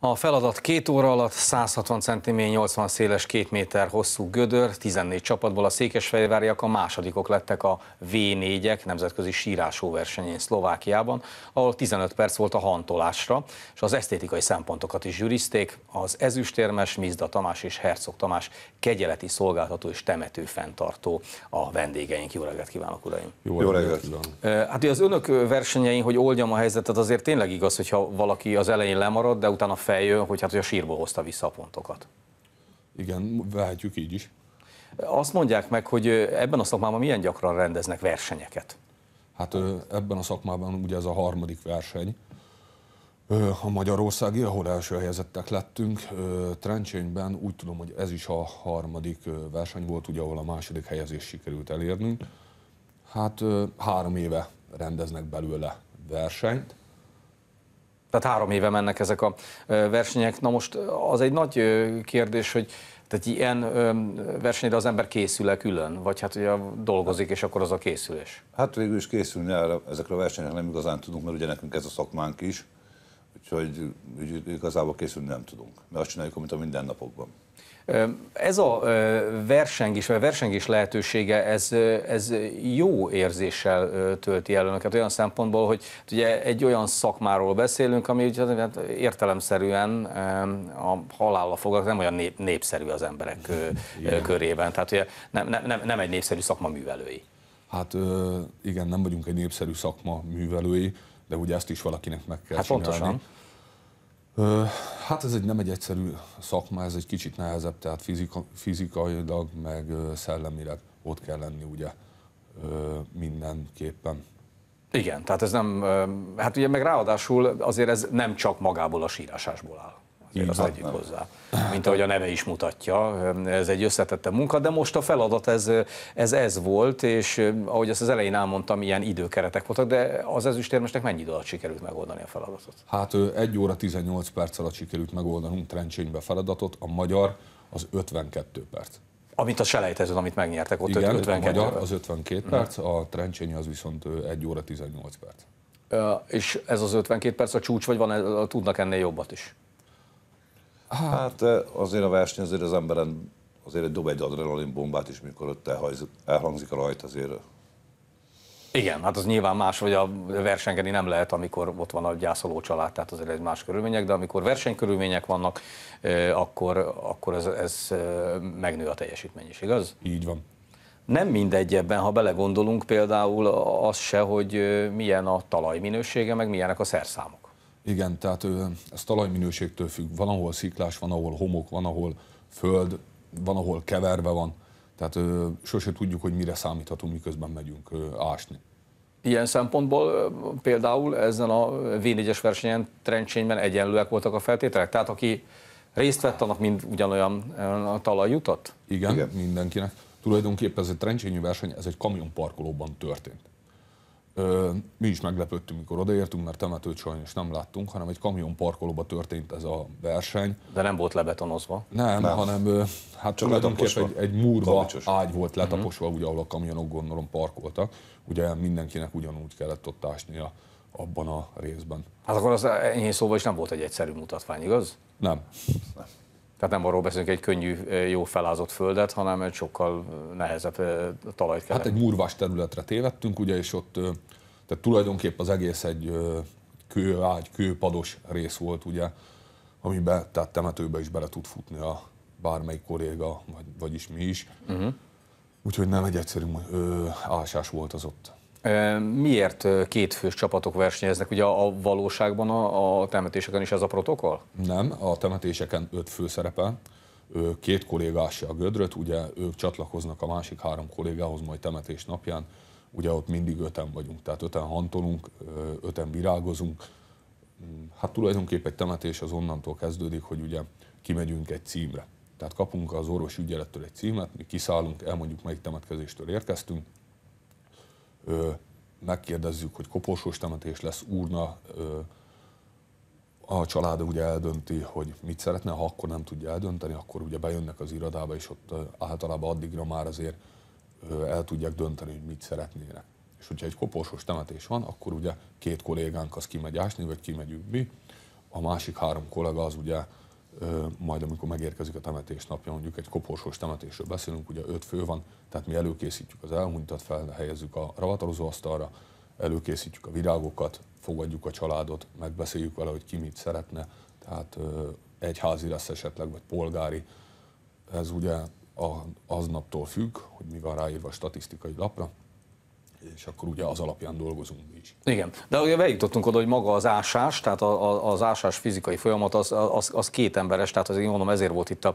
A feladat két óra alatt 160 cm, 80 széles, 2 méter hosszú gödör, 14 csapatból a székesfehérváriak a másodikok lettek a V4-ek nemzetközi versenyén Szlovákiában, ahol 15 perc volt a hantolásra, és az esztétikai szempontokat is zsűrizték. Az ezüstérmes Mizda Tamás és Herzog Tamás kegyeleti szolgáltató és temető fenntartó a vendégeink. Jó reggelt kívánok, uraim! Jó, Jó reggelt! Hát az önök versenyein, hogy oldjam a helyzetet, azért tényleg igaz, hogyha valaki az elején lemarad, de utána feljön, hogy hát hogy a sírból hozta vissza a pontokat. Igen, vehetjük így is. Azt mondják meg, hogy ebben a szakmában milyen gyakran rendeznek versenyeket? Hát ebben a szakmában ugye ez a harmadik verseny, a magyarországi, ahol első helyezettek lettünk. Trencsényben úgy tudom, hogy ez is a harmadik verseny volt, ugye, ahol a második helyezés sikerült elérnünk. Hát három éve rendeznek belőle versenyt. Tehát három éve mennek ezek a versenyek. Na most az egy nagy kérdés, hogy tehát ilyen versenyre az ember készül-e külön? Vagy hát ugye dolgozik, és akkor az a készülés? Hát végül is készülni erre, ezekre a versenyekre nem igazán tudunk, mert ugye nekünk ez a szakmánk is, úgyhogy igazából készülni nem tudunk, mert azt csináljuk, amit a mindennapokban. Ez a versengés, vagy a versengés lehetősége, ez, ez jó érzéssel tölti el önöket olyan szempontból, hogy ugye egy olyan szakmáról beszélünk, ami ugye, hát, hát értelemszerűen a halálla foglalk, nem olyan nép, népszerű az emberek igen. körében. Tehát ugye nem, nem, nem egy népszerű szakma művelői. Hát igen, nem vagyunk egy népszerű szakma művelői, de ugye ezt is valakinek meg kell hát csinálni. Pontosan. Hát ez egy, nem egy egyszerű szakma, ez egy kicsit nehezebb, tehát fizika, fizikailag, meg szellemileg ott kell lenni ugye mindenképpen. Igen, tehát ez nem, hát ugye meg ráadásul azért ez nem csak magából a sírásásból áll. Azért az egyik hozzá. Mint ahogy a neve is mutatja, ez egy összetette munka, de most a feladat ez ez, ez volt, és eh, ahogy ezt az elején elmondtam, ilyen időkeretek voltak, de az ezüstérmesnek mennyi idő alatt sikerült megoldani a feladatot? Hát 1 óra 18 perc alatt sikerült megoldanunk trencsénybe feladatot, a magyar az 52 perc. Amit a selejtezőn, amit megnyertek, ott Igen, 52 a magyar az 52 perc, mhm. perc a trencsény az viszont 1 óra 18 perc. Uh, és ez az 52 perc a csúcs, vagy van, tudnak ennél jobbat is? Hát azért a verseny azért az emberen azért egy dob egy adrenalin bombát is, mikor ott elhangzik a rajt azért. Igen, hát az nyilván más, hogy a versengeni nem lehet, amikor ott van a gyászoló család, tehát azért egy más körülmények, de amikor versenykörülmények vannak, akkor, akkor ez, ez megnő a teljesítmény is, igaz? Így van. Nem mindegy ebben, ha belegondolunk például az se, hogy milyen a talaj minősége, meg milyenek a szerszámok. Igen, tehát ez talajminőségtől függ. Van, ahol sziklás, van, ahol homok, van, ahol föld, van, ahol keverve van. Tehát sose tudjuk, hogy mire számíthatunk, miközben megyünk ásni. Ilyen szempontból például ezen a V4-es versenyen, Trencsényben egyenlőek voltak a feltételek? Tehát aki részt vett, annak mind ugyanolyan a talaj jutott? Igen, Igen. mindenkinek. Tulajdonképpen ez egy trencsényű verseny, ez egy kamionparkolóban történt. Mi is meglepődtünk, mikor odaértünk, mert temetőt sajnos nem láttunk, hanem egy kamion parkolóba történt ez a verseny. De nem volt lebetonozva? Nem, nem. hanem hát Csak tulajdonképpen egy, egy múrva Babicsos. ágy volt mhm. letaposva, uh-huh. ugye, ahol a kamionok gondolom parkoltak. Ugye mindenkinek ugyanúgy kellett ott ásnia abban a részben. Hát akkor az ennyi szóval is nem volt egy egyszerű mutatvány, igaz? Nem. nem. Tehát nem arról beszélünk egy könnyű, jó felázott földet, hanem egy sokkal nehezebb talajt kell. Hát egy murvás területre tévedtünk, ugye, és ott tehát tulajdonképp az egész egy kőágy, kőpados rész volt, ugye, amiben, tehát temetőbe is bele tud futni a bármelyik kolléga, vagy, vagyis mi is. Uh-huh. Úgyhogy nem egy egyszerű ö, ásás volt az ott. Miért kétfős csapatok versenyeznek? Ugye a valóságban a, a temetéseken is ez a protokoll? Nem, a temetéseken öt fő szerepel. Két kollégás a gödröt, ugye ők csatlakoznak a másik három kollégához majd temetés napján. Ugye ott mindig öten vagyunk, tehát öten hantolunk, öten virágozunk. Hát tulajdonképpen egy temetés az onnantól kezdődik, hogy ugye kimegyünk egy címre. Tehát kapunk az orvosi ügyelettől egy címet, mi kiszállunk, elmondjuk, melyik temetkezéstől érkeztünk, ö, megkérdezzük, hogy koporsós temetés lesz, úrna, ö, a család ugye eldönti, hogy mit szeretne, ha akkor nem tudja eldönteni, akkor ugye bejönnek az irodába, és ott általában addigra már azért el tudják dönteni, hogy mit szeretnének. És hogyha egy koporsós temetés van, akkor ugye két kollégánk az kimegy ásni, vagy kimegyünk mi, a másik három kollega az ugye majd amikor megérkezik a temetés napja, mondjuk egy koporsós temetésről beszélünk, ugye öt fő van, tehát mi előkészítjük az elhunytat, felhelyezzük a ravatalozó asztalra, előkészítjük a virágokat, fogadjuk a családot, megbeszéljük vele, hogy ki mit szeretne, tehát házi lesz esetleg, vagy polgári. Ez ugye aznaptól függ, hogy mi van ráírva a statisztikai lapra, és akkor ugye az alapján dolgozunk mi is. Igen, de ugye bejutottunk oda, hogy maga az ásás, tehát az ásás fizikai folyamat az, az, az két emberes, tehát az én mondom, ezért volt itt a,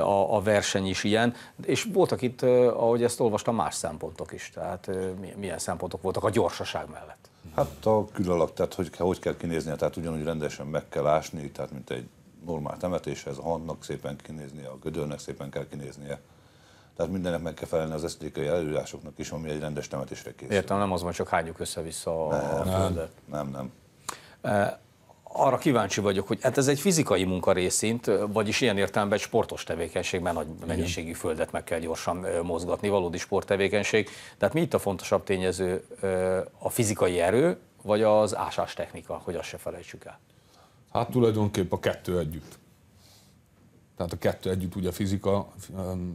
a, a verseny is ilyen, és voltak itt, ahogy ezt olvastam, más szempontok is, tehát milyen szempontok voltak a gyorsaság mellett? Hát a külalak, tehát hogy, hogy kell kinézni, tehát ugyanúgy rendesen meg kell ásni, tehát mint egy normál temetéshez, a hannak szépen kinéznie, a gödörnek szépen kell kinéznie, tehát mindennek meg kell felelni az esztétikai előírásoknak is, ami egy rendes temetésre készül. Értem, nem az van, csak hányjuk össze-vissza a nem, földet. Nem, nem. E, arra kíváncsi vagyok, hogy hát ez egy fizikai munka részint, eh, vagyis ilyen értelemben egy sportos tevékenység, mert nagy mennyiségű földet meg kell gyorsan eh, mozgatni, valódi sporttevékenység. Tehát mi itt a fontosabb tényező, a fizikai erő, vagy az ásás technika, hogy azt se felejtsük el? Hát tulajdonképp a kettő együtt. Tehát a kettő együtt ugye a fizika,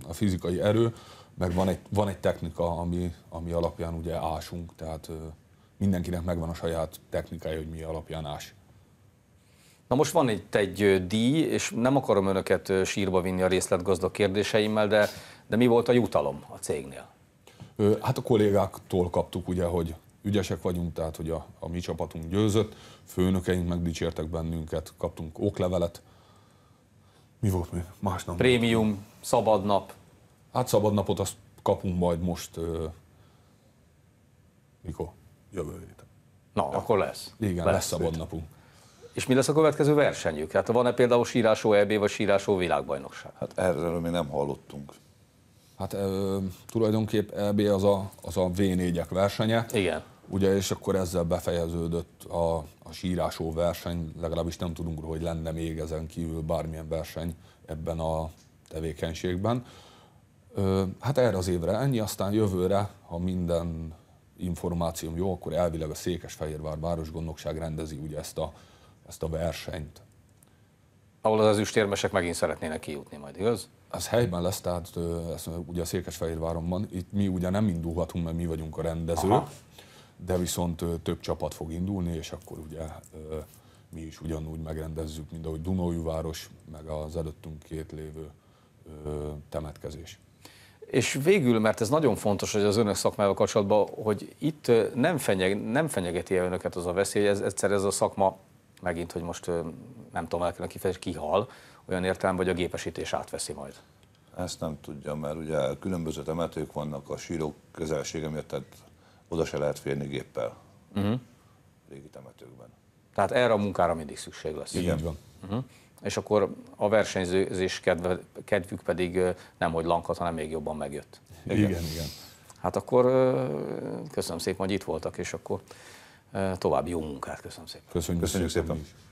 a fizikai erő, meg van egy, van egy technika, ami, ami alapján ugye ásunk, tehát mindenkinek megvan a saját technikája, hogy mi alapján ás. Na most van itt egy díj, és nem akarom önöket sírba vinni a részletgazda kérdéseimmel, de, de mi volt a jutalom a cégnél? Hát a kollégáktól kaptuk ugye, hogy ügyesek vagyunk, tehát hogy a, a mi csapatunk győzött, főnökeink megdicsértek bennünket, kaptunk oklevelet, mi volt még? Más nem Prémium, volt. szabad nap. Hát szabad napot azt kapunk majd most, uh, mikor? Jövő héten. Na, ja. akkor lesz. Igen, lesz, lesz szabad napunk. És mi lesz a következő versenyük? Hát van-e például sírásó EB vagy sírásó világbajnokság? Hát erről mi nem hallottunk. Hát uh, tulajdonképp EB az a, az a V4-ek versenye. Igen. Ugye, és akkor ezzel befejeződött a, a sírásó verseny, legalábbis nem tudunk róla, hogy lenne még ezen kívül bármilyen verseny ebben a tevékenységben. Ö, hát erre az évre ennyi, aztán jövőre, ha minden információm jó, akkor elvileg a Székesfehérvár Városgondnokság rendezi ugye ezt a, ezt a versenyt. Ahol az ezüstérmesek megint szeretnének kijutni majd, igaz? Ez helyben lesz, tehát ez ugye a Székesfehérváron van. Itt mi ugye nem indulhatunk, mert mi vagyunk a rendező. Aha de viszont több csapat fog indulni, és akkor ugye mi is ugyanúgy megrendezzük, mint ahogy Dunójúváros, meg az előttünk két lévő temetkezés. És végül, mert ez nagyon fontos, hogy az önök szakmával kapcsolatban, hogy itt nem, fenyeg, nem fenyegeti -e önöket az a veszély, ez, egyszer ez a szakma, megint, hogy most nem tudom, elkezdeni kifejezni, kihal, olyan értelemben, hogy a gépesítés átveszi majd. Ezt nem tudja, mert ugye különböző temetők vannak a sírok közelsége miatt, tehát oda se lehet férni géppel. Uh-huh. Régi temetőkben. Tehát erre a munkára mindig szükség lesz. Igen. Így van. Uh-huh. És akkor a versenyzés kedve, kedvük pedig nem hogy lankat, hanem még jobban megjött. Igen, igen. igen. Hát akkor köszönöm szépen, hogy itt voltak, és akkor további jó munkát. Köszönöm szépen. Köszönjük, köszönjük szépen. szépen.